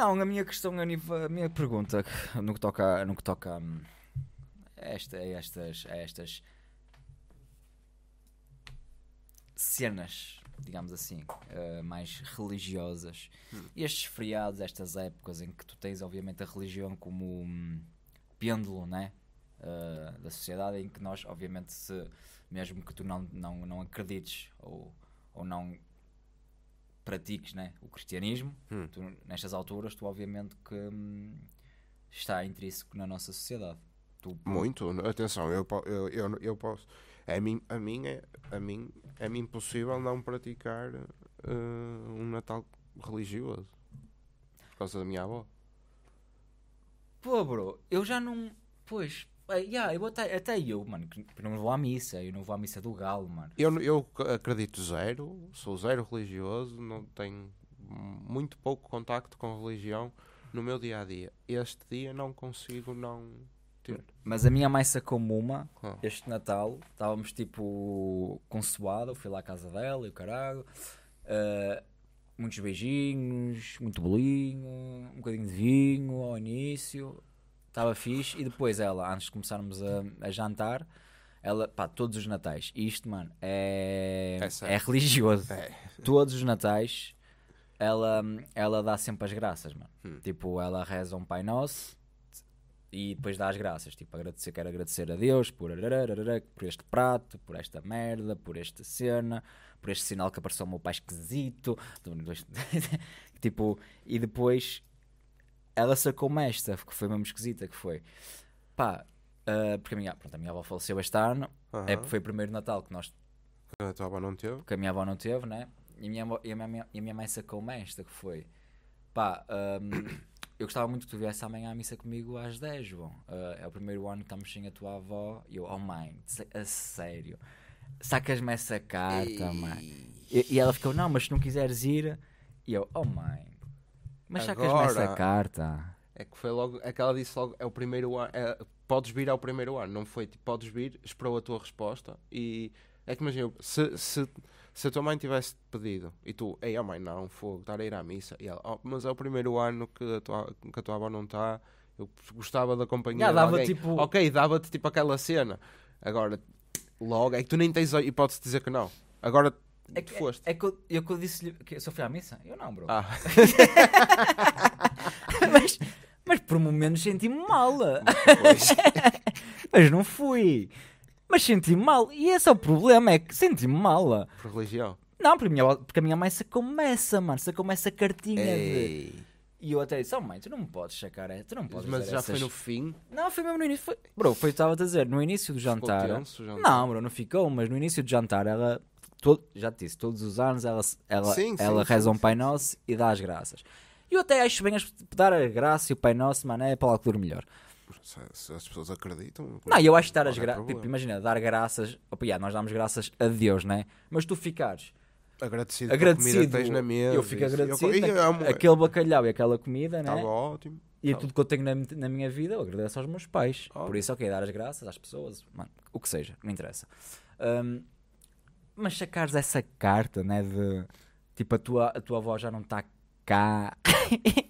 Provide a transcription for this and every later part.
Não, a minha questão, a, nível, a minha pergunta no que toca, no que toca hum, a, esta, a estas, a estas cenas, digamos assim, uh, mais religiosas. Hum. Estes feriados, estas épocas em que tu tens, obviamente, a religião como um pêndulo, né? Uh, da sociedade em que nós, obviamente, se, mesmo que tu não, não, não acredites ou, ou não pratiques né, o cristianismo, hum. tu, nestas alturas, tu obviamente que hum, está intrínseco na nossa sociedade. Tu, Muito, atenção, eu, eu, eu, eu posso. A é mim, a mim é, a mim é-me impossível não praticar uh, um Natal religioso por causa da minha avó. Pô, bro, eu já não. Pois, Yeah, eu até, até eu, mano, que não vou à missa, eu não vou à missa do galo, mano. Eu, eu acredito zero, sou zero religioso, não tenho muito pouco contacto com religião no meu dia a dia. Este dia não consigo não ter. Mas a minha mãe sacou-me uma ah. este Natal. Estávamos tipo consoado, fui lá à casa dela e o caralho. Uh, muitos beijinhos, muito bolinho, um bocadinho de vinho ao início estava fixe. E depois ela, antes de começarmos a, a jantar, ela, pá, todos os natais, isto, mano, é, é, é religioso. É. Todos os natais, ela, ela dá sempre as graças, mano. Hum. Tipo, ela reza um Pai Nosso e depois dá as graças. Tipo, agradecer, quero agradecer a Deus por, por este prato, por esta merda, por esta cena, por este sinal que apareceu o meu pai esquisito. tipo, e depois ela sacou-me esta, que foi mesmo esquisita, que foi pá, uh, porque a minha, pronto, a minha avó faleceu este ano, uhum. é, foi o primeiro Natal que nós. Que a tua avó não teve? Que a minha avó não teve, né? E a minha, e a minha, e a minha mãe sacou-me esta, que foi pá, um, ah, eu gostava muito que tu viesse amanhã à missa comigo às 10, João. Uh, é o primeiro ano que estamos sem a tua avó. E eu, oh mãe, a sério, sacas-me essa carta, mãe. E, e ela ficou, não, mas se não quiseres ir. E eu, oh mãe, mas sacas-me essa carta. É que foi logo, é que ela disse logo, é o primeiro ano, é, podes vir ao primeiro ano, não foi tipo, podes vir, esperou a tua resposta e é que imagina, se, se, se a tua mãe tivesse pedido e tu, ei, a mãe não, fogo, estar a ir à missa, e ela, oh, mas é o primeiro ano que a tua, que a tua avó não está, eu gostava de acompanhar. Yeah, alguém tipo... Ok, dava-te tipo aquela cena. Agora, logo, é que tu nem tens hipótese de dizer que não. Agora é que, foste. É, é que eu, eu, eu disse-lhe que eu fui à missa? Eu não, bro. Ah. mas, mas por momentos senti-me mal. mas não fui. Mas senti-me mal. E esse é o problema, é que senti-me mal. Por religião? Não, porque a minha, porque a minha mãe sacou começa, mano. sacou começa a cartinha Ei. de... E eu até disse, oh mãe, tu não me podes sacar, tu não podes Mas já essas... foi no fim? Não, foi mesmo no início. Foi... Bro, foi, estava a dizer, no início do jantar. tenso, jantar. Não, bro, não ficou, mas no início do jantar ela todo, já te disse, todos os anos ela, ela, sim, ela sim, reza sim, um Pai Nosso e dá as graças. E eu até acho bem dar a graça e o Pai Nosso, mano, é que dure melhor. Se, se as pessoas acreditam. Não, eu acho que dar as é graças. Tipo, imagina, dar graças. Opa, yeah, nós damos graças a Deus, né? Mas tu ficares agradecido, agradecido tens na mesa. Eu fico agradecido. Eu, eu, eu, aquele bacalhau e aquela comida, Estava tá né? ótimo. E tá tudo que eu tenho na, na, minha vida, eu agradeço aos meus pais. Ótimo. Por isso, ok, dar as graças às pessoas, mano, o que seja, não interessa. Um, mas sacares essa carta, né? De tipo, a tua, a tua avó já não está cá.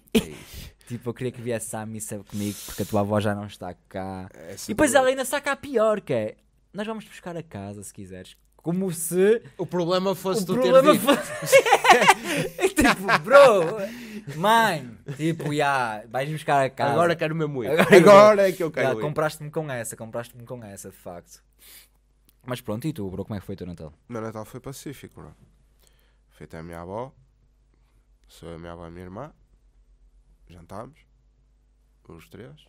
tipo, eu queria que viesse à missa comigo porque a tua avó já não está cá. Essa e depois ela ainda saca a pior, que é. Nós vamos buscar a casa se quiseres. Como se. O problema fosse o tu problema ter fosse... tipo, bro, mãe, tipo, já, yeah, vais buscar a casa. Agora quero mesmo ir. Agora, Agora é que eu quero. Yeah, compraste-me com essa, compraste-me com essa, de facto. Mas pronto, e tu, bro, como é que foi o teu Natal? O meu Natal foi pacífico, bro. Foi até a minha avó, sou a minha avó e a minha irmã, jantámos, os três.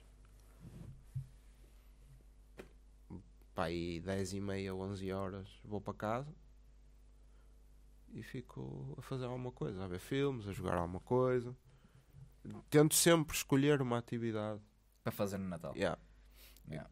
pai aí 10 e meia, 11 horas, vou para casa e fico a fazer alguma coisa, a ver filmes, a jogar alguma coisa. Tento sempre escolher uma atividade para fazer no Natal. Yeah. Yeah.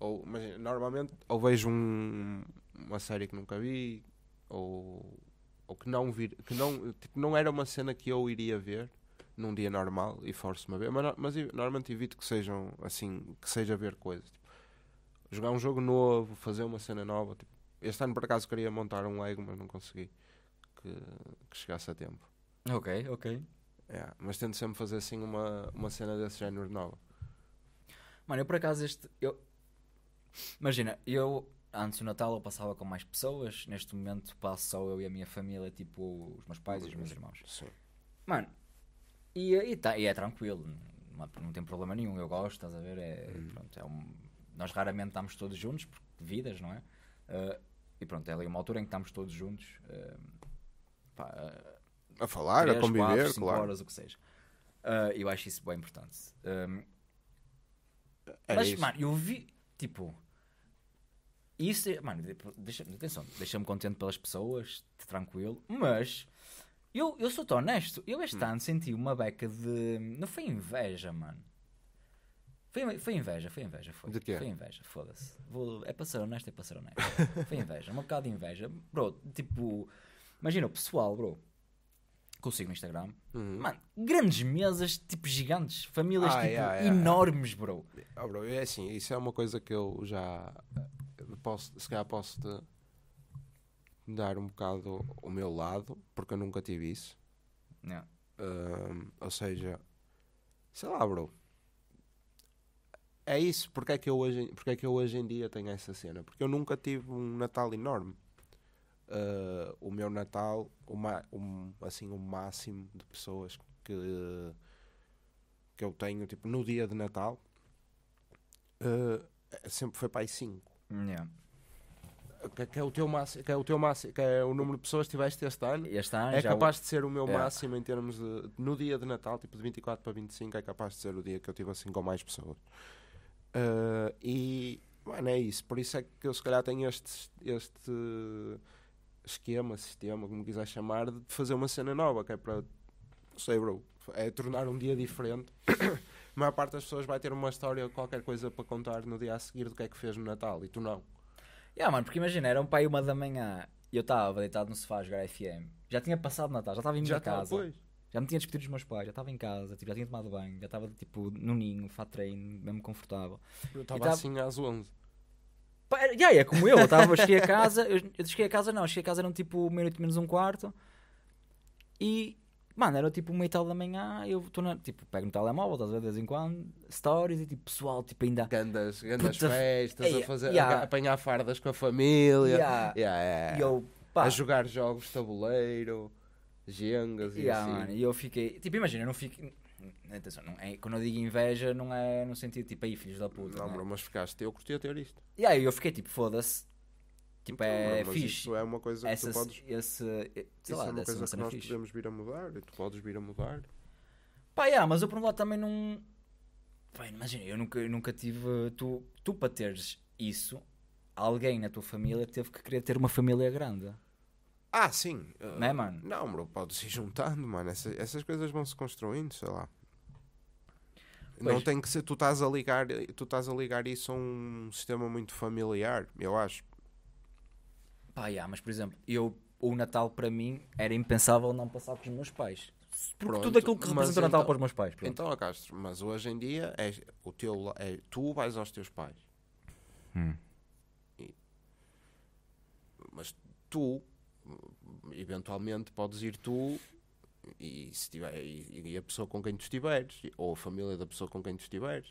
Ou, mas normalmente, ou vejo um, uma série que nunca vi, ou, ou que, não vir, que não, tipo, não era uma cena que eu iria ver num dia normal e forço-me a ver, mas, mas normalmente evito que sejam assim, que seja ver coisas. Tipo, jogar um jogo novo, fazer uma cena nova. Tipo, este ano por acaso queria montar um Lego, mas não consegui que, que chegasse a tempo. Ok, ok. É, mas tento sempre fazer assim uma, uma cena desse género nova. Mano, eu por acaso este. Eu, Imagina, eu antes do Natal eu passava com mais pessoas, neste momento passo só eu e a minha família, tipo os meus pais e os meus irmãos. Sim. Mano, e, e, tá, e é tranquilo, não, não tem problema nenhum, eu gosto, estás a ver? É, hum. pronto, é um, nós raramente estamos todos juntos, porque vidas, não é? Uh, e pronto, é ali uma altura em que estamos todos juntos. Uh, pá, uh, a falar, 3, a conviver, 4, 5 claro. horas, o que seja. Uh, eu acho isso bem importante. mas, isso. mano, eu vi Tipo, isso. É, mano, tipo, deixa-me atenção, deixa-me contente pelas pessoas, tranquilo, mas. Eu, eu sou tão honesto, eu este hum. ano senti uma beca de. Não foi inveja, mano. Foi, foi inveja, foi inveja. Foi, de quê? Foi inveja, foda-se. É para ser honesto, é para ser honesto. foi inveja, um bocado de inveja. Bro, tipo. Imagina o pessoal, bro. Consigo no Instagram. Uhum. Mano, grandes mesas, tipo gigantes, famílias ah, tipo yeah, yeah, enormes, bro. Oh, bro. É assim, isso é uma coisa que eu já eh, posso, se calhar posso te dar um bocado o meu lado, porque eu nunca tive isso. Yeah. ou seja, sei lá, bro. É isso, porque é, que eu hoje, porque é que eu hoje em dia tenho essa cena? Porque eu nunca tive um Natal enorme uh, o meu Natal, uma, um, assim, o um máximo de pessoas que, que eu tenho, tipo, no dia de Natal, uh, sempre foi para aí 5. Yeah. Que, que, é o teu máximo, que é o teu máximo, que é o número de pessoas que tiveste este ano. Este ano é capaz o... de ser o meu é. máximo em termos de no dia de Natal, tipo de 24 para 25, é capaz de ser o dia que eu tive assim com mais pessoas. Uh, e, mano, é isso. Por isso é que eu se calhar tenho este, este esquema, sistema, como quiser chamar, de fazer uma cena nova, que é para, sei, bro, é tornar um dia diferente. a maior parte das pessoas vai ter uma história, qualquer coisa para contar no dia a seguir do que é que fez no Natal, e tu não. Yeah, mano, porque imagina, era um pai uma da manhã e eu estava deitado no sofá a jogar FM. Já tinha passado Natal, já estava em minha casa. Pois. Já me tinha despedido dos meus pais, já estava em casa, tipo, já tinha tomado banho, já estava tipo no ninho, fato treino, mesmo confortável. Eu estava assim às 11. Pá, aí yeah, é como eu, eu estava, cheguei a casa, eu, eu cheguei a casa não, cheguei a casa era tipo meia-noite menos um quarto e, mano, era tipo uma e tal da manhã, eu estou na, tipo, pego no telemóvel, estás a ver, de vez em quando, stories e tipo, pessoal, tipo, ainda, Gandas, gandas Puta- festas, a, fazer, yeah. a apanhar fardas com a família, Yeah. Yeah, yeah. e eu, pá, a jogar jogos de tabuleiro, jengas e assim. mano, e eu fiquei, tipo, imagina, eu não fiquei, Atenção, não é, quando eu digo inveja, não é no sentido tipo aí, filhos da puta. Não, não é? mas ficaste, eu curti a ter isto. E aí eu fiquei tipo, foda-se. Tipo, então, é fixe. Isso é uma coisa que essa tu podes. Esse, eh, sei lá, é uma coisa que nós fixe. podemos vir a mudar e tu podes vir a mudar. Pá, yeah, mas eu por um lado também não. Pá, imagina, eu nunca, nunca tive. Tu, tu para teres isso, alguém na tua família teve que querer ter uma família grande. Ah, sim. Uh, né, mano? Não, bro, pode-se ir juntando, mano. Essas, essas coisas vão se construindo, sei lá. Pois. Não tem que ser. Tu estás a ligar, tu estás a ligar isso a um sistema muito familiar, eu acho. Pá, yeah, mas por exemplo, eu o Natal para mim era impensável não passar com os meus pais. Porque Pronto, tudo aquilo que representa o Natal então- para os meus pais. Pronto. Então, Castro, mas hoje em dia é, o teu, é, tu vais aos teus pais. Hum. E, mas tu eventualmente podes ir tu e, se tiver, e, e a pessoa com quem tu estiveres, ou a família da pessoa com quem tu estiveres.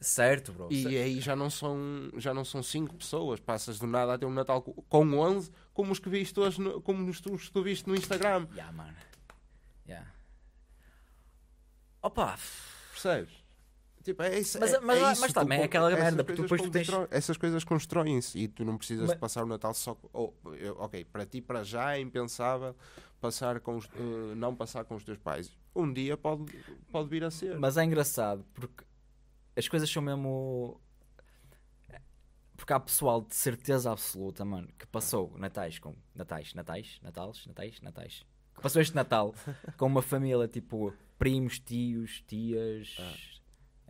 Certo, bro. E certo. aí já não são já não são 5 pessoas, passas do nada a ter um Natal com 11, como os que viste hoje, no, como os que tu viste no Instagram. Yeah, mano. Yeah. Opa, percebes? Tipo, é isso, mas, é, mas, é isso, mas também tá é aquela merda, porque depois tu tens. Essas coisas constroem-se e tu não precisas mas... de passar o Natal só. Oh, ok, para ti, para já é impensável passar com os, uh, não passar com os teus pais. Um dia pode, pode vir a ser. Mas é engraçado, porque as coisas são mesmo. Porque há pessoal de certeza absoluta, mano, que passou Natais com. Natais, Natais, Natais, Natais, Natais. Que passou este Natal com uma família tipo primos, tios, tias. Ah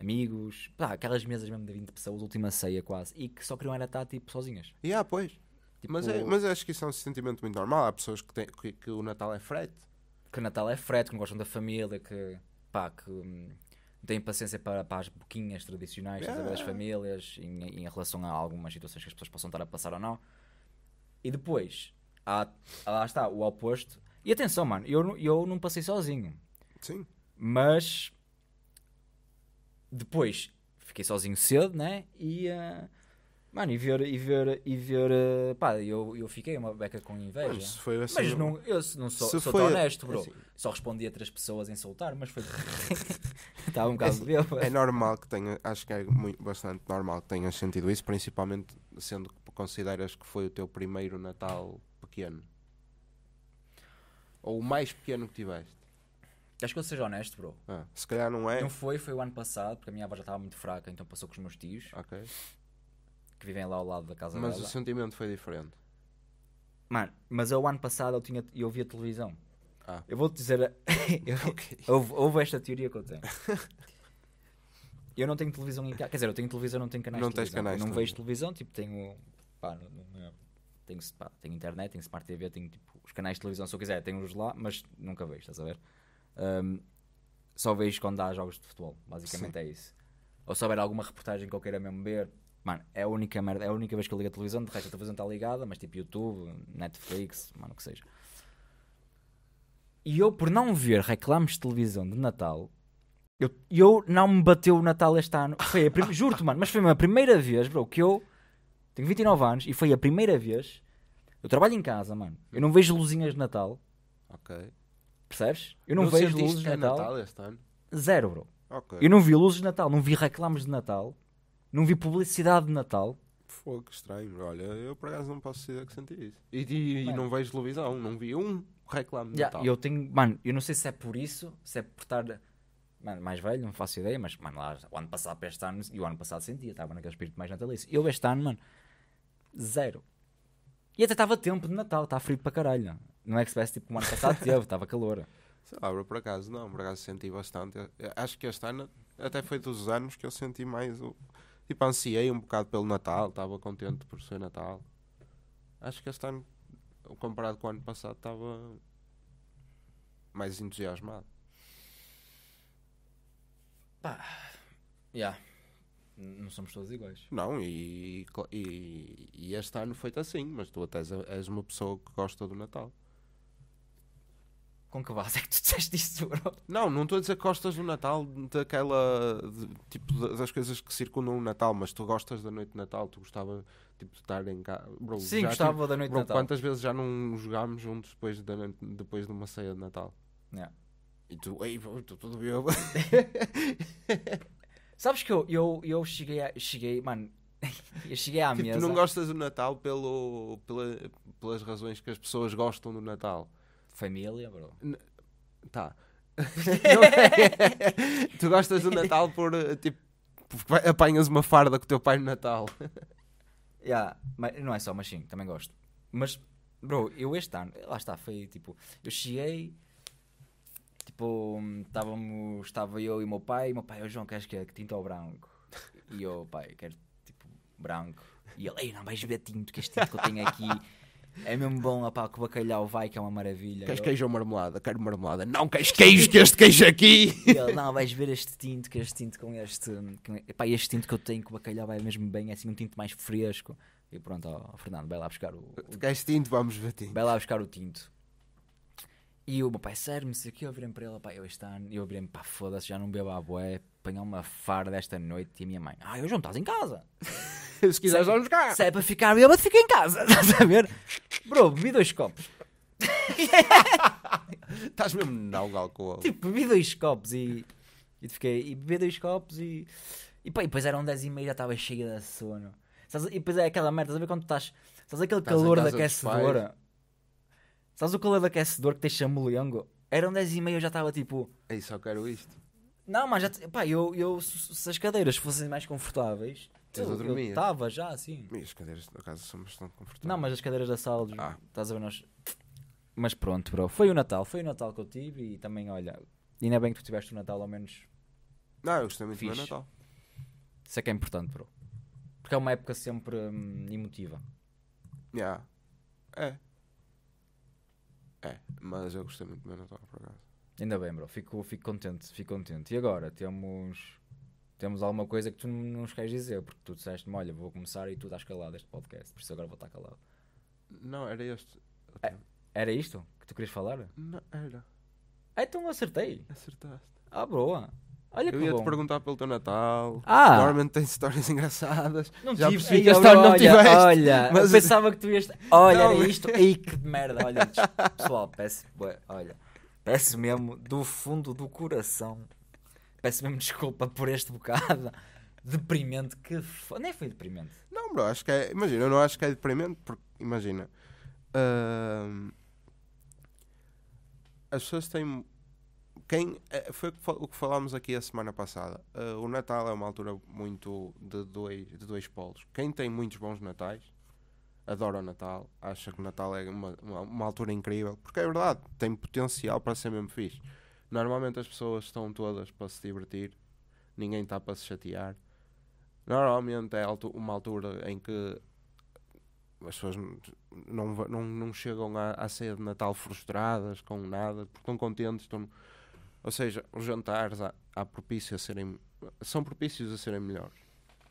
amigos, pá, aquelas mesas mesmo de 20 pessoas, última ceia quase, e que só queriam era estar tipo sozinhas. E yeah, pois. Tipo, mas, é, mas acho que isso é um sentimento muito normal. Há pessoas que, têm, que, que o Natal é frete. Que o Natal é frete, que não gostam da família, que pá, que hum, não têm paciência para, para as boquinhas tradicionais yeah. das famílias em, em relação a algumas situações que as pessoas possam estar a passar ou não. E depois, há, lá está, o oposto. E atenção, mano, eu, eu não passei sozinho. Sim. Mas depois fiquei sozinho cedo, né? E. Uh, mano, e ver. E ver, e ver uh, pá, eu, eu fiquei uma beca com inveja. Mas, foi assim, mas não, eu não sou, sou foi, honesto, bro. Assim. Só respondi a três pessoas em soltar, mas foi. Estava um bocado é, é normal que tenha. Acho que é muito, bastante normal que tenhas sentido isso, principalmente sendo que consideras que foi o teu primeiro Natal pequeno. Ou o mais pequeno que tiveste. Queres que eu seja honesto, bro? Ah, se calhar não é. Não foi, foi o ano passado, porque a minha avó já estava muito fraca, então passou com os meus tios. Ok. Que vivem lá ao lado da casa Mas dela. o sentimento foi diferente. Mano, mas eu ano passado eu, tinha, eu via televisão. Ah. Eu vou-te dizer. A... okay. houve, esta teoria que eu tenho. eu não tenho televisão em casa. Quer dizer, eu tenho televisão, não tenho canais não de televisão. Canais, não vejo televisão, tipo, tenho. Pá, não, não, é, tenho, pá, tenho internet, tenho Smart TV, tenho tipo, os canais de televisão se eu quiser, tenho-os lá, mas nunca vejo, estás a ver? um, só vejo quando há jogos de futebol, basicamente Sim. é isso. Ou se houver alguma reportagem que eu queira mesmo ver, mano, é a única merda, é a única vez que eu ligo a televisão, de resto a televisão está ligada, mas tipo YouTube, Netflix, mano, o que seja. E eu, por não ver reclames de televisão de Natal, eu, eu não me bateu o Natal este ano. Foi a Juro-te, mano, mas foi a primeira vez, bro, que eu tenho 29 anos e foi a primeira vez. Eu trabalho em casa, mano. Eu não vejo luzinhas de Natal. Ok. Percebes? Eu não, não vejo luzes de Natal. Natal este ano? Zero, bro. Okay. Eu não vi luzes de Natal, não vi reclames de Natal, não vi publicidade de Natal. Fogo, estranho. Olha, eu por acaso não posso dizer que senti isso. E, e, e não vejo televisão, não vi um reclame de yeah, Natal. Eu tenho, mano, eu não sei se é por isso, se é por estar mano, mais velho, não faço ideia, mas mano, lá, o ano passado para este ano, e o ano passado sentia, estava naquele espírito mais natalício. Eu este ano, mano, zero. E até estava tempo de Natal, está frio para caralho. Não é que se tivesse tipo como ano passado teve, estava calor. Sei lá, por acaso não, por acaso senti bastante. Eu, acho que este ano até foi dos anos que eu senti mais o. Tipo, ansiei um bocado pelo Natal, estava contente por ser Natal. Acho que este ano, comparado com o ano passado, estava mais entusiasmado. Pá. Yeah. Não somos todos iguais. Não, e, e, e este ano foi assim, mas tu até és uma pessoa que gosta do Natal. Com que base é que tu disseste isso, bro? Não, não estou a dizer que gostas do Natal, daquela. De, tipo, das coisas que circundam o Natal, mas tu gostas da noite de Natal, tu gostava tipo, de estar em casa. Sim, gostava da noite de Natal. Quantas vezes já não jogámos juntos depois de, depois de uma ceia de Natal? Não. E tu, ei, estou tudo bêbado. Sabes que eu, eu, eu cheguei, a, cheguei, mano, eu cheguei à tipo, mesa. Tu não gostas do Natal pelo, pela, pelas razões que as pessoas gostam do Natal? Família, bro. N tá. É? tu gostas do Natal por, eh, tipo, porque apanhas uma farda com o teu pai no Natal. yeah, não é só, mas sim, também gosto. Mas, bro, eu este ano, lá está, foi tipo, eu cheguei Tipo, estávamos, estava eu e o meu pai, e o meu pai, oh, João, queres que é? Que tinta ou branco? E eu, pai, quero tipo branco. E ele, não vais ver tinto, que este tinto que eu tenho aqui é mesmo bom, opá, que o bacalhau vai, que é uma maravilha. Queres eu... queijo ou marmelada? Quero marmelada. Não queres queijo, que este queijo aqui! Ele, não, vais ver este tinto, que este tinto com este. Com... Epá, este tinto que eu tenho, que o bacalhau vai mesmo bem, é assim um tinto mais fresco. E pronto, ó, Fernando, vai lá buscar o. o... Queres tinto? Vamos ver tinto. Vai lá buscar o tinto. E o meu pai, sério, me aqui, eu virei para ele, pá, eu este ano, eu virei-me, pá, foda-se, já não bebo a boé, apanhar uma farda esta noite. E a minha mãe, ah, já não estás em casa. Se quiseres, vamos cá. Se é para ficar bêbado, fica em casa, estás a ver? Bro, bebi dois copos. Estás mesmo não álcool. Tipo, bebi dois copos e, e fiquei, e bebi dois copos e. E pá, e depois eram dez e meia, já estava cheia de sono. e depois é aquela merda, estás a ver quando estás. Estás aquele estás calor da aquecedora. Sabes o calor é aquecedor que deixa molengo? Eram 10 e meia eu já estava tipo. Ei, só quero isto. Não, mas já. t- Pá, eu, eu. Se se as cadeiras fossem mais confortáveis. Tu a eu estava já assim. E as cadeiras, no caso, são bastante confortáveis. Não, mas as cadeiras da sala. Ah. Estás a ver nós. Mas pronto, bro. Foi o Natal. Foi o Natal que eu tive e também, olha. Ainda bem que tu tiveste o Natal, ao menos. Não, eu gostei muito do meu Natal. Isso é que é importante, bro. Porque é uma época sempre hum, emotiva. Yeah. É. É, mas eu gostei muito do meu Natal, por acaso. Ainda bem, bro. Fico, fico contente, fico contente. E agora, temos temos alguma coisa que tu não nos queres dizer, porque tu disseste-me, olha, vou começar e tu estás calado este podcast, por isso agora vou estar calado. Não, era este. É, era isto que tu querias falar? Não, era. Então acertei. Acertaste. Ah, boa. Olha eu ia-te perguntar pelo teu Natal. Ah. Normalmente tem histórias engraçadas. Não Já percebi que história não tiveste. Olha, mas... pensava que tu ias... Olha, não, era isto. aí que merda. Olha, pessoal, peço... Olha, peço mesmo do fundo do coração. Peço mesmo desculpa por este bocado deprimente que... Nem foi deprimente. Não, bro, acho que é... Imagina, eu não acho que é deprimente porque... Imagina... Uh... As pessoas têm quem, eh, foi o que falámos aqui a semana passada. Uh, o Natal é uma altura muito de dois, de dois polos. Quem tem muitos bons Natais adora o Natal, acha que o Natal é uma, uma, uma altura incrível, porque é verdade, tem potencial para ser mesmo fixe. Normalmente as pessoas estão todas para se divertir, ninguém está para se chatear. Normalmente é uma altura em que as pessoas não, não, não chegam à, à ceia de Natal frustradas com nada, porque estão contentes, estão ou seja, os jantares há, propícios a serem, são propícios a serem melhores.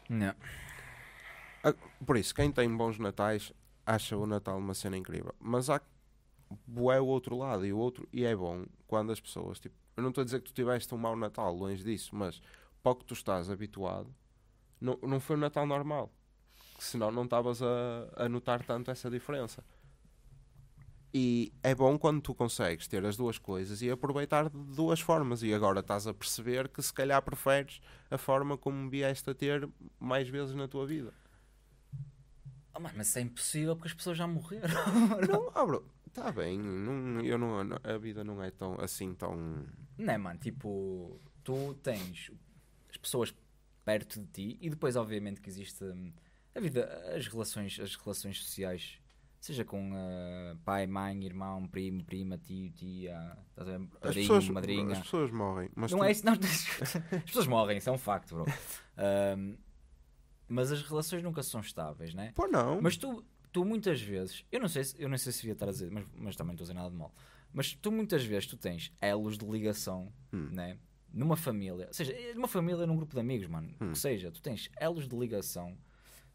Não. Por isso, quem tem bons natais acha o Natal uma cena incrível. Mas há é o outro lado e o outro e é bom quando as pessoas tipo eu não estou a dizer que tu tiveste um mau Natal longe disso mas para o que tu estás habituado não, não foi um Natal normal senão não estavas a, a notar tanto essa diferença e é bom quando tu consegues ter as duas coisas e aproveitar de duas formas. E agora estás a perceber que se calhar preferes a forma como vieste a ter mais vezes na tua vida. Oh, mas isso é impossível porque as pessoas já morreram. não, oh, ah, está bem. Não, eu não, a vida não é tão assim tão. Não é, mano? Tipo, tu tens as pessoas perto de ti e depois, obviamente, que existe hum, a vida, as relações, as relações sociais seja com uh, pai, mãe, irmão, primo, prima, tio, tia, estás a ver? Padrinho, as pessoas, madrinha. As pessoas morrem. Mas não tu... é isso, não, as pessoas morrem, isso é um facto, bro. mas as relações nunca são estáveis, né? Pô, não. Mas tu, tu muitas vezes, eu não sei se, eu não sei se ia estar a dizer, mas, mas também não estou a dizer nada de mal. Mas tu muitas vezes tu tens elos de ligação, hum. né? Numa família, ou seja, numa família, num grupo de amigos, mano, hum. que seja, tu tens elos de ligação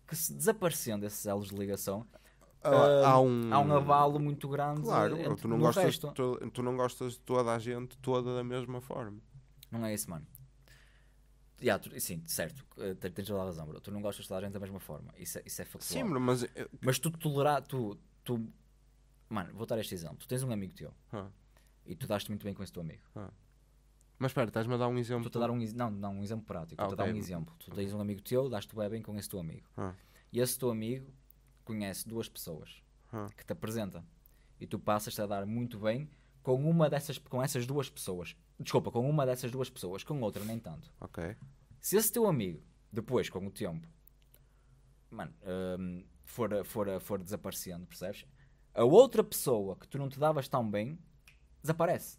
que se desaparecendo esses elos de ligação, ah, há, um... há um avalo muito grande. Claro, entre, tu, não gostas tu, tu não gostas de toda a gente toda da mesma forma. Não é isso, mano. Yeah, tu, sim, certo, eh, tens toda a razão, bro. Tu não gostas de toda a gente da mesma forma. Isso é, isso é factual. Sim, bro, mas... Eu... Mas tu tolerar... Tu, tu... Mano, vou dar este exemplo. Tu tens um amigo teu. E tu daste muito bem com esse teu amigo. Mas espera, estás-me a dar um exemplo? tu a dar um, não, não, um exemplo prático. Ah, Estou-te okay. a dar um exemplo. Tu tens um amigo teu, dás-te bem com esse teu amigo. E esse teu amigo conhece duas pessoas hum. que te apresenta e tu passas a dar muito bem com uma dessas com essas duas pessoas. Desculpa, com uma dessas duas pessoas, com outra nem tanto. Ok. Se esse teu amigo, depois, com o tempo, mano, um, for, for, for desaparecendo, percebes? A outra pessoa que tu não te davas tão bem desaparece.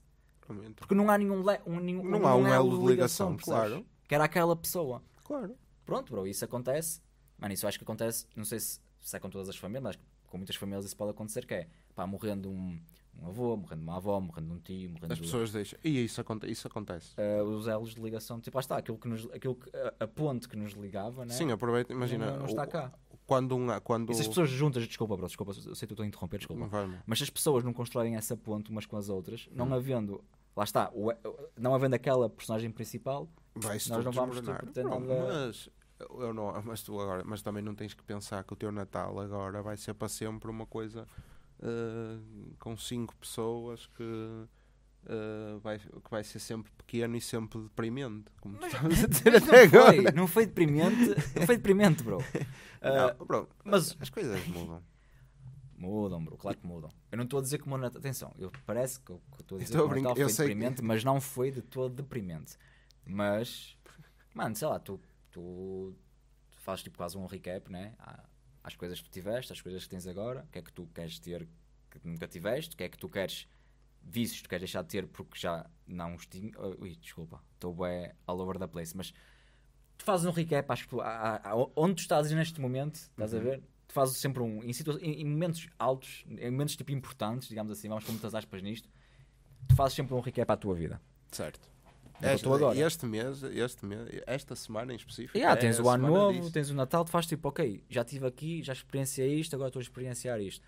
Porque não há nenhum, le, um, nenhum não um, há um elo de ligação, ligação claro. Que era aquela pessoa. Claro. Pronto, bro, isso acontece. Mano, isso acho que acontece, não sei se é com todas as famílias, com muitas famílias isso pode acontecer, que é pá, morrendo um, um avô, morrendo uma avó, morrendo um tio, morrendo... As pessoas deixam, e isso, aconte isso acontece. Uh, os elos de ligação, tipo, lá está, aquilo que nos, aquilo que, a, ponte que nos ligava, né? Sim, aproveita, imagina... Não, não está cá. Quando, um, quando... E se as pessoas juntas, desculpa, bro, desculpa, eu sei que estou a interromper, desculpa. Mas se as pessoas não constroem essa ponte umas com as outras, não hum. havendo, lá está, não havendo aquela personagem principal, Vai nós não vamos ter, mas eu não, mas tu agora, mas também não tens que pensar que o teu Natal agora vai ser para sempre uma coisa uh, com cinco pessoas que uh, vai, que vai ser sempre pequeno e sempre deprimente, como mas, a dizer até agora. Foi, não foi deprimente, não foi deprimente, bro. Uh, não, bro, mas as coisas mudam. Mudam, bro, claro que mudam. Eu não estou a dizer que o meu Natal. Atenção, eu, parece que que estou a dizer estou que o Natal foi deprimente, que... mas não foi de todo deprimente. Mas, mano, sei lá, tu tu fazes tipo quase um recap, né? Às coisas que tu tiveste, às coisas que tens agora, o que é que tu queres ter que nunca tiveste, o que é que tu queres, vícios tu queres deixar de ter porque já não os tinha. Ah, ui, desculpa, estou bem all over the place, mas tu fazes um recap acho que, a, a, onde tu estás neste momento, estás uhum. a ver? Tu fazes sempre um. Em, situa em, em, momentos altos, em momentos tipo importantes, digamos assim, vamos com muitas aspas nisto, tu fazes sempre um recap à tua vida. Certo. É, então, este, agora. este mês, este mês, esta semana em específico. Yeah, é tens o ano novo, disso. tens o Natal, tu fazes tipo, ok, já estive aqui, já experienciei isto, agora estou a experienciar isto.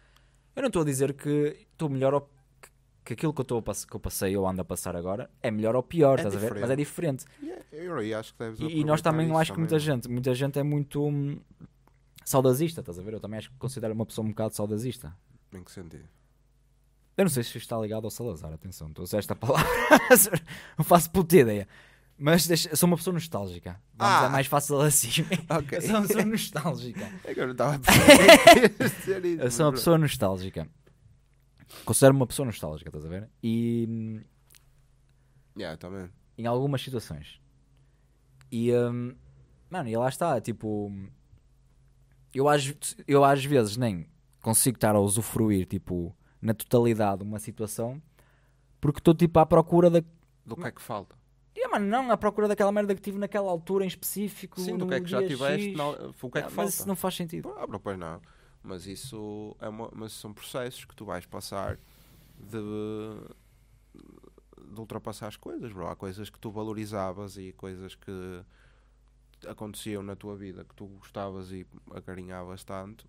Eu não estou a dizer que estou melhor ou que aquilo que eu, estou que eu passei ou ando a passar agora é melhor ou pior, é estás diferente. a ver? Mas é diferente. Yeah, eu acho que deves e, nós também, não acho também. que muita gente, muita gente é muito hum, saudazista, estás a ver? Eu também acho que considero uma pessoa um bocado saudazista. Em que sentido? Eu não sei se está ligado ao Salazar, atenção, estou a usar esta palavra. não faço puta ideia. Mas deixa, sou uma pessoa nostálgica. Vamos, ah. é mais fácil assim. Okay. Eu sou uma pessoa nostálgica. É que eu não estava a perceber. eu sou uma pessoa nostálgica. Considero-me uma pessoa nostálgica, estás a ver? E. Yeah, também. Em algumas situações. E. Um, mano, e lá está, tipo. Eu às, eu às vezes nem consigo estar a usufruir, tipo na totalidade uma situação porque estou tipo à procura da... do que é que falta. mano, não, à procura daquela merda que tive naquela altura em específico. Sim, do que é que já tiveste, não, o que é que ah, falta. Mas isso não faz sentido. Ah, pois não. Mas isso é uma, mas são processos que tu vais passar de, de ultrapassar as coisas, bro. Há coisas que tu valorizavas e coisas que aconteciam na tua vida que tu gostavas e acarinhavas tanto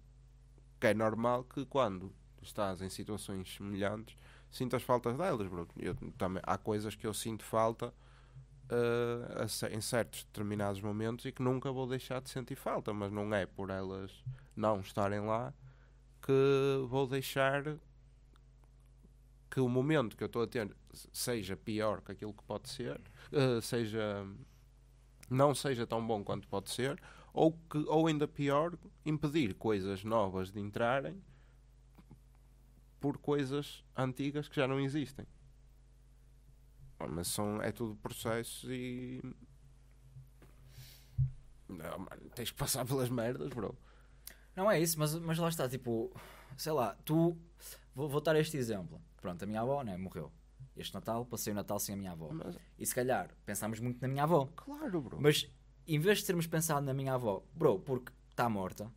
que é normal que quando estás em situações semelhantes, sintas faltas delas, bro. Eu, também, há coisas que eu sinto falta uh, em certos determinados momentos e que nunca vou deixar de sentir falta, mas não é por elas não estarem lá que vou deixar que o momento que eu estou a ter seja pior que aquilo que pode ser, uh, seja não seja tão bom quanto pode ser, ou, que, ou ainda pior, impedir coisas novas de entrarem por coisas antigas que já não existem. Mas são, é tudo processos e. Não, mano, tens que passar pelas merdas, bro. Não é isso, mas, mas lá está, tipo, sei lá, tu. Vou, vou dar este exemplo. Pronto, a minha avó, né, morreu. Este Natal, passei o Natal sem a minha avó. Mas... E se calhar, pensámos muito na minha avó. Claro, bro. Mas em vez de termos pensado na minha avó, bro, porque está morta,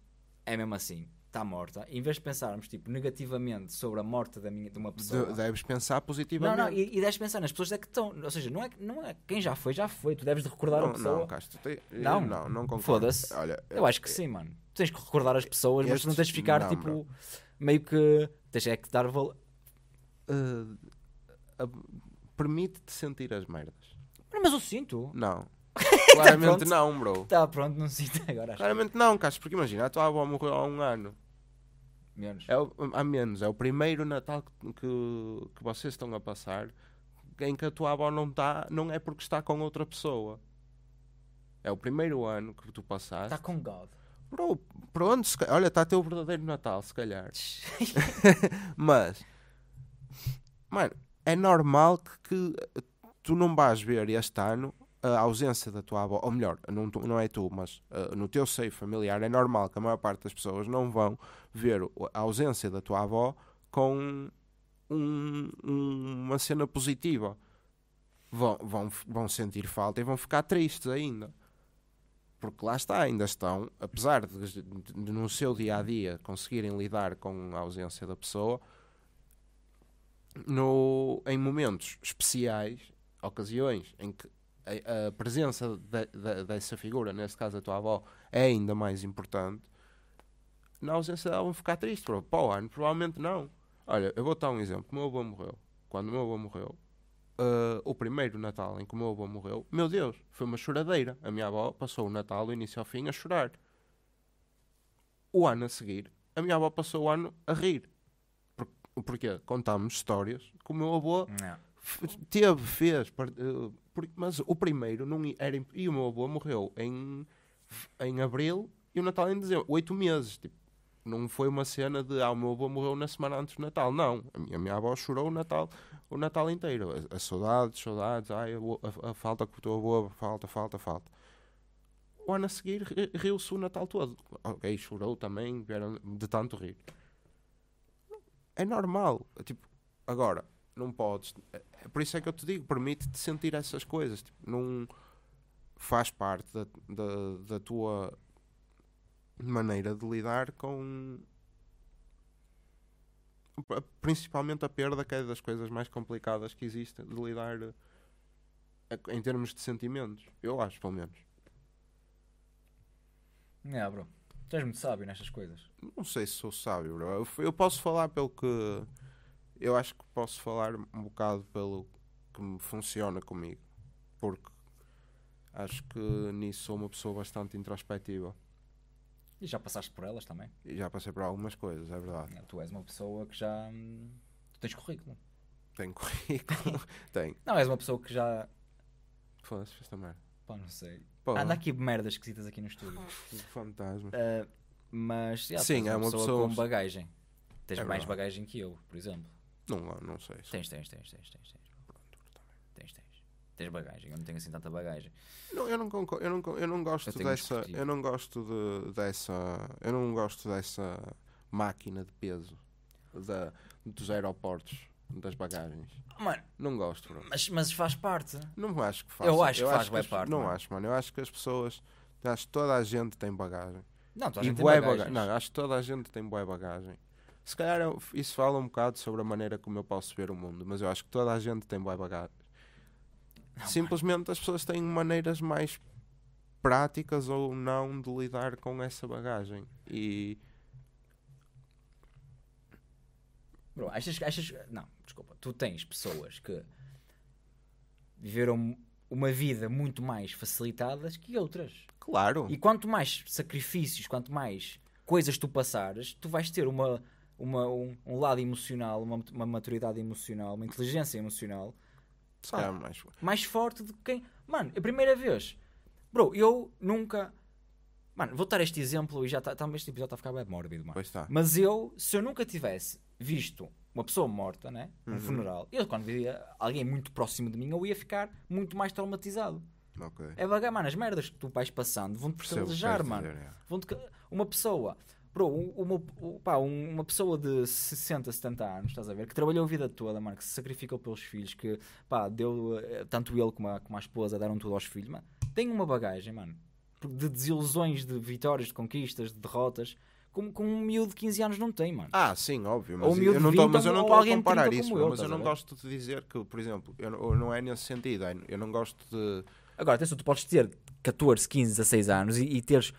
é mesmo assim está morta, em vez de pensarmos tipo, negativamente sobre a morte da minha, de uma pessoa. De, deves pensar positivamente. Não, não, e, e deves pensar nas pessoas é que estão. Ou seja, não é, não é quem já foi, já foi. Tu deves de recordar não, a pessoa. Não, Castro, te, não, não, não concordo. Foda-se. Eu acho que sim, mano. Tu tens que recordar as pessoas, este, mas tu não tens de ficar não, tipo. Não. meio que. tens é que dar valor. Uh, eh, Permite-te sentir as merdas. Mas eu sinto. Não. Tá Claramente tá não, bro. Tá pronto, não sinto agora. Claramente que... não, Castro, porque imagina, a tua avó morreu há um ano. Menos. É o, a menos. É o primeiro Natal que, que vocês estão a passar em que a tua avó não está, não é porque está com outra pessoa. É o primeiro ano que tu passaste. Está com God. pronto, se, olha, está a o verdadeiro Natal, se calhar. Mas, mano, é normal que, que tu não vais ver este ano a ausência da tua avó, ou melhor, não, tu, não é tu, mas uh, no teu seio familiar, é normal que a maior parte das pessoas não vão ver a ausência da tua avó com um, um, uma cena positiva. Vão, vão, vão sentir falta e vão ficar tristes ainda. Porque lá está, ainda estão, apesar de, de, de no seu dia a dia conseguirem lidar com a ausência da pessoa, no, em momentos especiais, ocasiões em que a, a presença de, de, dessa figura, neste caso a tua avó, é ainda mais importante, na ausência dela vão ficar tristes. Para, o ano, provavelmente não. Olha, eu vou dar um exemplo. O meu avô morreu. Quando o meu avô morreu, Uh, o primeiro Natal em que o meu avô morreu, meu Deus, foi uma choradeira. A minha avó passou o Natal, do início ao fim, a chorar. O ano a seguir, a minha avó passou o ano a rir. Por, porque contámos histórias que o meu avô não. Teve, fez. Eh, mas o primeiro não era. E o meu avô morreu em, em abril e o Natal em dezembro. Oito meses. Tipo, não foi uma cena de ah, o meu avô morreu na semana antes do Natal. Não. A minha, a minha avó chorou o Natal, o Natal inteiro. A, a saudades, saudades, ai, a, a, falta que o teu avô, falta, falta, falta. O ano a seguir riu-se o Natal todo. Ok, chorou também, de tanto rir. É normal. Tipo, agora, não podes. É por isso é que eu te digo, permite-te sentir essas coisas. Tipo, não faz parte da, da, da, tua maneira de lidar com principalmente a perda que é das coisas mais complicadas que existem de lidar eh, em termos de sentimentos eu acho pelo menos é bro tu és muito sábio nestas coisas não sei se sou sábio bro eu posso falar pelo que eu acho que posso falar um bocado pelo que me funciona comigo, porque acho que nisso sou uma pessoa bastante introspectiva. E já passaste por elas também? E já passei por algumas coisas, é verdade. Não, tu és uma pessoa que já. Hum, tu tens currículo. Tenho currículo. Tenho. Não, és uma pessoa que já. Foda-se, fez também. Pô, não sei. Pô, Anda aqui merdas esquisitas aqui no estúdio. Fantasma. Uh, ah, mas já, Sim, é uma pessoa, pessoa com bagagem. Tens é mais verdade. bagagem que eu, por exemplo. Não, não sei. Tens, tens, tens, tens, tens. Tens, tens. tens. Tens bagagem, eu não tenho assim tanta bagagem. Não, eu não concordo, eu não, eu não gosto eu dessa, eu não gosto de, dessa, eu não gosto dessa máquina de peso da, dos aeroportos das bagagens. Mano, não gosto, bro. Mas, mas faz parte. Não acho que faz. Eu acho que faz acho que as, parte. Não mano. acho, mano. Eu acho que as pessoas. Acho que toda a gente tem bagagem. Não, toda a gente tem bagagem. Não, acho que toda a gente tem boa bagagem. Se calhar é isso fala um bocado sobre a maneira como eu posso ver o mundo, mas eu acho que toda a gente tem boa bagagem. Não, Simplesmente as pessoas têm maneiras mais práticas ou não de lidar com essa bagagem. E. Bro, achas que. Achas, não, desculpa. Tu tens pessoas que viveram uma vida muito mais facilitadas que outras. Claro. E quanto mais sacrifícios, quanto mais coisas tu passares, tu vais ter uma uma, um, um lado emocional, uma, uma, maturidade emocional, uma inteligência emocional pá, é mais... mais forte do que quem. Mano, é a primeira vez, bro, eu nunca. Mano, vou dar este exemplo e já tá, tá este episódio está a ficar bem mórbido, mano. está. Mas eu, se eu nunca tivesse visto uma pessoa morta, né? Um uhum. funeral, eu quando via alguém muito próximo de mim, eu ia ficar muito mais traumatizado. Okay. É vagar, mano, as merdas que tu vais passando vão-te perceber, mano. Dizer, é. vão -te... Uma pessoa Bro, uma, uma pessoa de 60, 70 anos, estás a ver, que trabalhou a vida toda, mano, que se sacrificou pelos filhos, que pá, deu eh, tanto ele como a, como a esposa deram tudo aos filhos, mano, tem uma bagagem, mano, de desilusões, de vitórias, de conquistas, de derrotas, como, como um miúdo de 15 anos não tem, mano. Ah, sim, óbvio, mas, eu, eu não tô, mas eu não estou a comparar isso, eu, mas eu não gosto de dizer que, por exemplo, eu, eu não é nesse sentido, é, eu não gosto de. Agora, atenção, tu podes ter 14, 15, 16 anos e, e teres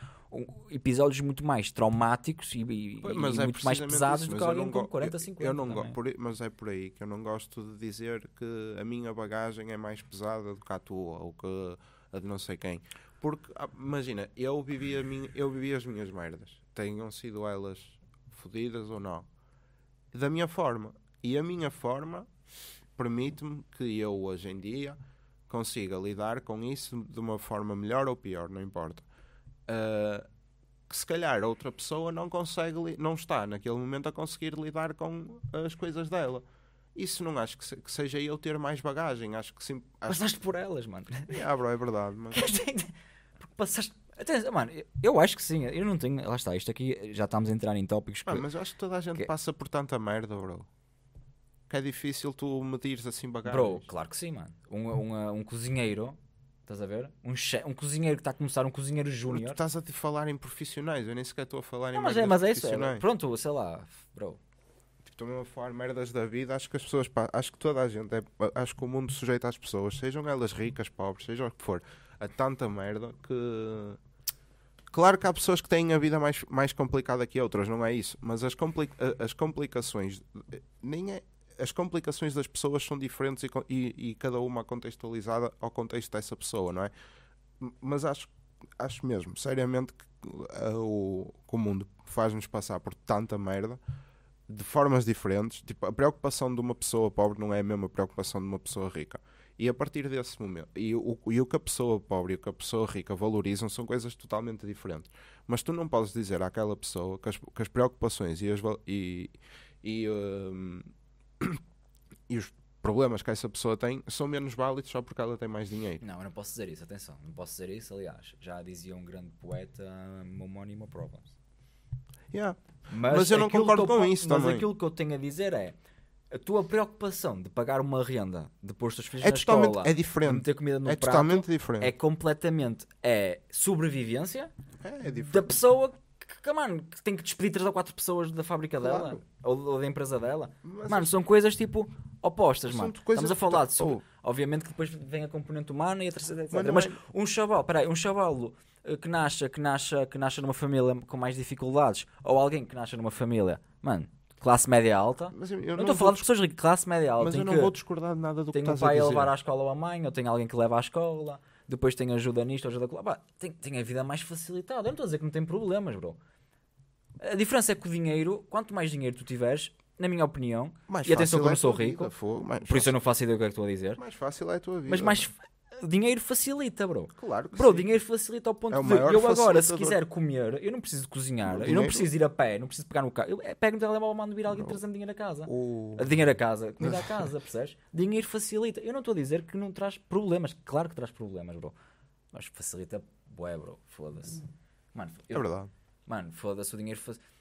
episódios muito mais traumáticos e, e, e é muito mais pesados isso, do que alguém com 40, 50. Eu, não por, mas é por aí que eu não gosto de dizer que a minha bagagem é mais pesada do que a tua ou que a de não sei quem. Porque, ah, imagina, eu vivi, a minha, eu vivi as minhas merdas, tenham sido elas fodidas ou não, da minha forma. E a minha forma permite-me que eu, hoje em dia, consiga lidar com isso de uma forma melhor ou pior, não importa. Eh, que se calhar outra pessoa não consegue, não está naquele momento a conseguir lidar com as coisas dela. Isso não acho que, se, que seja eu ter mais bagagem, acho que sim. Acho passaste que... por elas, mano. Yeah, bro, é verdade, mas... Porque passaste Atenção, mano, eu acho que sim. Eu não tenho. Lá está, isto aqui já estamos a entrar em tópicos que. Ah, mas eu acho que toda a gente que... passa por tanta merda, bro. Que é difícil tu medires assim bagagem. Bro, claro que sim, mano. Um, um, um cozinheiro Estás a ver? Um, um cozinheiro que está a começar, um cozinheiro júnior. Tu estás a te falar em profissionais, eu nem sequer estou a falar não, mas é, mas é isso, é, pronto, sei lá, bro. Tipo, estou tipo, mesmo a falar merdas da vida. Acho que as pessoas, pá, acho que toda a gente, é, acho que o mundo sujeita as pessoas, sejam elas ricas, pobres, seja o que for, a tanta merda que. Claro que há pessoas que têm a vida mais, mais complicada que outras, não é isso, mas as, complica as complicações eh, nem é, as complicações das pessoas são diferentes e, e, e, cada uma contextualizada ao contexto dessa pessoa, não é? Mas acho, acho mesmo, seriamente, que, uh, o, que o mundo faz-nos passar por tanta merda de formas diferentes. Tipo, a preocupação de uma pessoa pobre não é a mesma preocupação de uma pessoa rica. E a partir desse momento, e o, e o que a pessoa pobre e o que a pessoa rica valorizam são coisas totalmente diferentes. Mas tu não podes dizer àquela pessoa que as, que as preocupações e as, e, e, um, e os problemas que essa pessoa tem são menos válidos só porque ela tem mais dinheiro. Não, eu não posso dizer isso, atenção, não posso dizer isso, aliás, já dizia um grande poeta, Momonimo Problems. Yeah. Mas, mas eu não concordo com isso mas também. Mas aquilo que eu tenho a dizer é, a tua preocupação de pagar uma renda, de pôr os teus filhos é na escola, é diferente. de meter comida no é prato, totalmente diferente. é completamente é sobrevivência é, é da pessoa que, que, mano, que tem que despedir três ou quatro pessoas da fábrica claro. dela ou, ou, da empresa dela. Mas mano, é são coisas tipo, opostas, mano. Estamos a falar de tá- sobre, oh. obviamente que depois vem a componente humana e a terceira, etc. Mas, mas um chaval, peraí, um chaval eh, que nasce, que nasce, que nasce numa família com mais dificuldades, ou alguém que nasce numa família, mano, classe média alta. Mas eu não estou a falar de pessoas ricas, classe média alta. Mas eu não vou discordar de nada do que estás a dizer. Tem um pai a levar à escola ou a mãe, ou tem alguém que leva à escola, depois tem ajuda nisto, ajuda lá. Tem, tem a vida mais facilitada. Eu não estou a dizer que não tem problemas, bro. A diferença é que o dinheiro, quanto mais dinheiro tu tiveres, na minha opinião, mais e atenção que eu não é sou rico, vida, fogo, por fácil. isso eu não faço ideia do que é que estou a dizer. Mais fácil é a tua vida. Mas mais dinheiro facilita, bro. Claro que Bro, sim. dinheiro facilita ao ponto é de eu agora, se quiser comer, eu não preciso cozinhar, eu não preciso ir a pé, não preciso pegar no carro. Eu é, pego no telemóvel, mando vir alguém trazendo dinheiro a casa. O... Dinheiro a casa, comida a casa, percebes? Dinheiro facilita. Eu não estou a dizer que não traz problemas, claro que traz problemas, bro. Mas facilita, bué, bro, foda-se. Hum. Mano, é eu... é verdade. Mano, foda-se, o dinheiro facilita.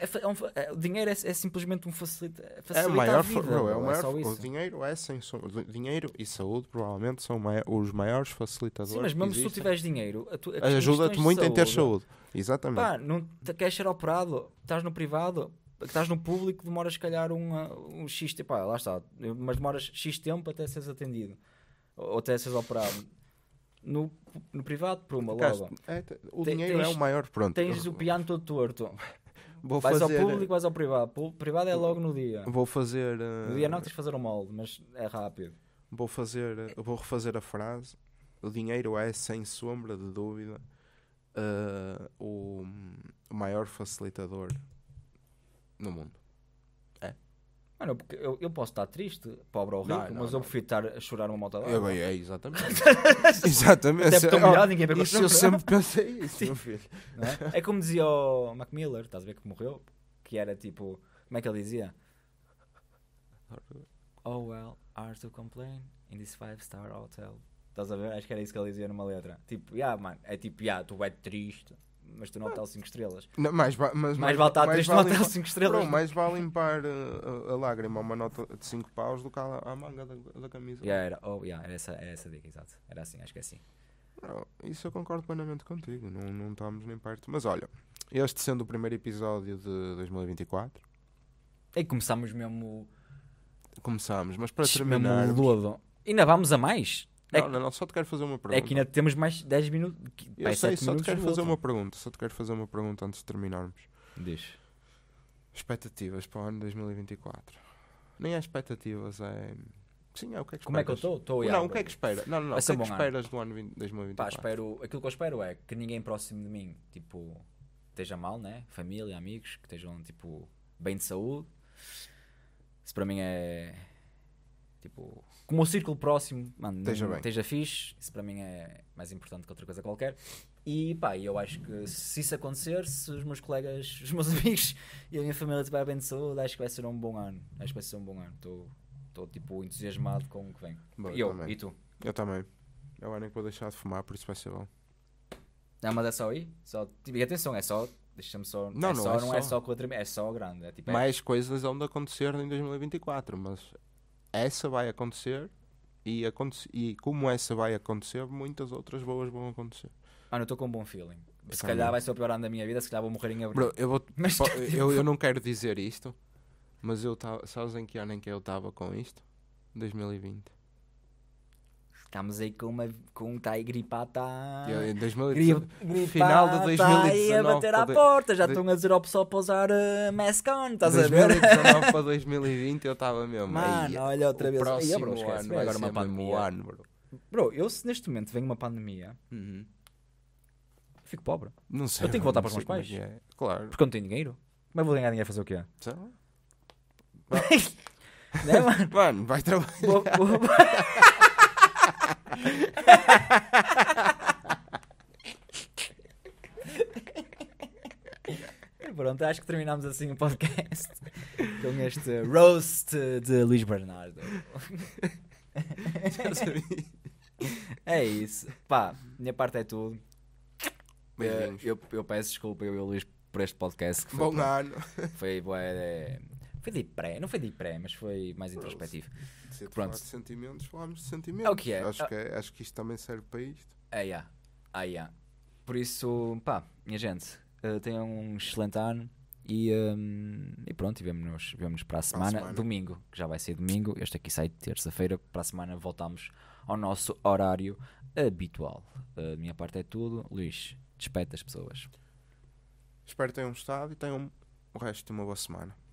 É, é um, é, o dinheiro é, é, simplesmente um facilita, é facilita é, é maior, a vida. Não, é o, maior, o dinheiro é sem dinheiro e saúde provavelmente são os maiores facilitadores. Sim, mas mesmo se tu tiveres dinheiro, ajuda-te muito saúde, em ter saúde. Exatamente. Pá, não queres ser operado, estás no privado, estás no público, demoras se calhar um, ah, um X tempo, pá, lá está, mas demoras X tempo até seres atendido ou até seres operado. No, no privado, por uma logo. É, o tens, dinheiro é o maior, pronto. Tens o piano todo torto. Vou vais fazer... ao público, eh, vais ao privado. O privado é logo no dia. Vou fazer. Uh... No dia não tens de fazer o um molde, mas é rápido. Vou fazer. Eh, vou refazer a frase. O dinheiro é, sem sombra de dúvida, uh, o maior facilitador no mundo. Ah, não, porque eu, eu posso estar triste, pobre ou rico, não, não, mas eu prefiro estar a chorar uma moto d'água. É, é, exatamente. exatamente. Até porque ah, melhor, ninguém vê Isso eu sempre pensei isso, Sim. meu filho. É? é? como dizia o Mac Miller, estás a ver que morreu? Que era tipo, como é que ele dizia? Oh well, are to complain in this five-star hotel. Estás a ver? Acho que era isso que ele dizia numa letra. Tipo, yeah, mano, é tipo, yeah, tu é triste, mas tu no hotel 5 estrelas. Não, mais, ba- mas, mais, mais vale estar tá triste no vale hotel 5 estrelas. Não, mais vale limpar uh, a, a lágrima uma nota de 5 paus do que a, a manga da, da camisa. Yeah, era, oh, yeah, era, essa, era essa dica, exato. Era assim, acho que é assim. Não, isso eu concordo plenamente contigo, não, não estamos nem perto. Mas olha, este sendo o primeiro episódio de 2024. E começámos mesmo. Começámos, mas para terminar. Ainda vamos a mais? É não, não, não, só te quero fazer uma pergunta. É que ainda temos mais 10 minutos. Eu sei, só te quero fazer uma pergunta. Só te quero fazer uma pergunta antes de terminarmos. Diz. Expectativas para o ano 2024. Nem há expectativas, é. Sim, é o que é que Como esperas? é que eu estou? Não, o que é que espera? Não, não, não. O que é que esperas ano. do ano 2024? Pá, espero, aquilo que eu espero é que ninguém próximo de mim, tipo, esteja mal, né? Família, amigos, que estejam, tipo, bem de saúde. Isso para mim é Tipo, como o círculo próximo, mano, esteja, bem. esteja fixe, isso para mim é mais importante que outra coisa qualquer. E pá, eu acho que se isso acontecer, se os meus colegas, os meus amigos e a minha família estiverem bem de saúde, acho que vai ser um bom ano. Acho que vai ser um bom ano. Estou tipo entusiasmado com o que vem. Bom, eu, e tu? Eu também. É o ano em que vou deixar de fumar, por isso vai ser bom. Não, mas é só aí? Só, tipo, e atenção, é só. Deixa-me só. Não, é não, só, é não só. é só com a é só grande. É, tipo, é Mais coisas vão de acontecer em 2024, mas essa vai acontecer e, aconte e como essa vai acontecer, muitas outras boas vão acontecer. Mano, ah, eu estou com um bom feeling. Se calhar vai ser o pior ano da minha vida, se calhar vou morrer em abril. Bro, eu, vou, mas... eu, eu não quero dizer isto, mas eu tava, sabes em que ano em é que eu estava com isto? 2020. Ficámos aí com uma. com um tá aí gripado, tá. Eu, 2018, final de 2019. Tá aí a bater à porta, já de... estão a dizer ao pessoal para usar uh, mask on, estás a ver? 2019 para 2020 eu estava mesmo. Mano, aí, olha outra vez. Próximo aí, bro, esquece, ano, agora uma pandemia. Ano, bro. bro, eu se neste momento vem uma pandemia. Uhum. Fico pobre. Não sei. Eu tenho que voltar para os é meus pais. É. Claro. Porque eu não tenho dinheiro. Mas vou ganhar dinheiro a fazer o quê? Sei lá. É, mano? mano, vai trabalhar. Vou, vou... Pronto, acho que terminamos assim o podcast com este roast de Luís Bernardo. Já sabia. É isso. Pá, minha parte é tudo. Eu, eu, eu, peço desculpa, eu e o Luís, por este podcast. Que foi, Bom ano. Foi, foi, foi, foi de pré, não foi de pré, mas foi mais introspectivo. Se pronto. de sentimentos, falamos de é sentimentos. É. Acho, é que acho que isto também serve para isto. Ah, yeah. Ah, yeah. Por isso, pá, minha gente, uh, tenham um excelente ano. E, um, ehm, e pronto, e vemos nos para a semana, para a semana. domingo, que já vai ser domingo. Este aqui sai terça-feira. Para a semana voltamos ao nosso horário habitual. Uh, minha parte é tudo. Luís, despete as pessoas. Espero que tenham gostado e tenham o resto de uma boa semana.